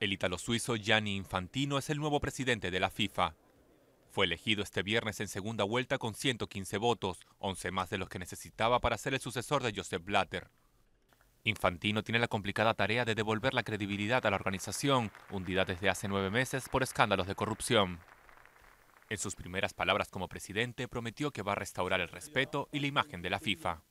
El italo-suizo Gianni Infantino es el nuevo presidente de la FIFA. Fue elegido este viernes en segunda vuelta con 115 votos, 11 más de los que necesitaba para ser el sucesor de Joseph Blatter. Infantino tiene la complicada tarea de devolver la credibilidad a la organización, hundida desde hace nueve meses por escándalos de corrupción. En sus primeras palabras como presidente prometió que va a restaurar el respeto y la imagen de la FIFA.